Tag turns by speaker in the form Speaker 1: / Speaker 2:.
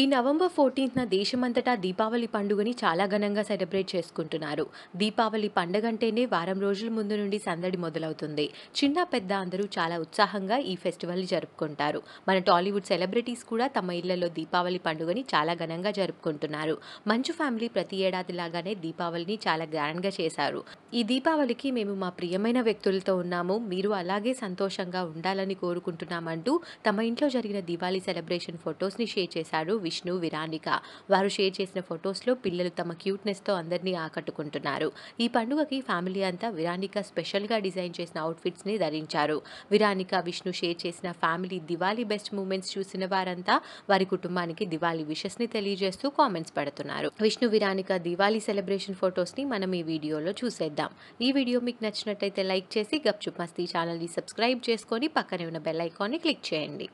Speaker 1: ఈ నవంబర్ ఫోర్టీన్త్న దేశమంతటా దీపావళి పండుగని చాలా ఘనంగా సెలబ్రేట్ చేసుకుంటున్నారు దీపావళి పండగంటేనే వారం రోజుల ముందు నుండి సందడి మొదలవుతుంది చిన్న పెద్ద అందరూ చాలా ఉత్సాహంగా ఈ ఫెస్టివల్ని జరుపుకుంటారు మన టాలీవుడ్ సెలబ్రిటీస్ కూడా తమ ఇళ్లలో దీపావళి పండుగని చాలా ఘనంగా జరుపుకుంటున్నారు మంచు ఫ్యామిలీ ప్రతి ఏడాది లాగానే దీపావళిని చాలా గ్రాండ్గా చేశారు ఈ దీపావళికి మేము మా ప్రియమైన వ్యక్తులతో ఉన్నాము మీరు అలాగే సంతోషంగా ఉండాలని కోరుకుంటున్నామంటూ తమ ఇంట్లో జరిగిన దీపావళి సెలబ్రేషన్ ఫొటోస్ని షేర్ చేశారు విష్ణు విరానిక వారు షేర్ చేసిన ఫొటోస్లో పిల్లలు తమ క్యూట్నెస్తో అందరినీ ఆకట్టుకుంటున్నారు ఈ పండుగకి ఫ్యామిలీ అంతా విరానిక స్పెషల్గా డిజైన్ చేసిన అవుట్ఫిట్స్ని ధరించారు విరానిక విష్ణు షేర్ చేసిన ఫ్యామిలీ దివాళీ బెస్ట్ మూమెంట్స్ చూసిన వారంతా వారి కుటుంబానికి దివాళీ విషస్ని తెలియజేస్తూ కామెంట్స్ పెడుతున్నారు విష్ణు విరానిక దివాళీ సెలబ్రేషన్ ఫొటోస్ని మనం ఈ వీడియోలో చూసేద్దాం ఈ వీడియో మీకు నచ్చినట్టయితే లైక్ చేసి గప్చుప్ మస్తీ ఛానల్ని సబ్స్క్రైబ్ చేసుకొని పక్కనే ఉన్న బెల్ ఐకాన్ని క్లిక్ చేయండి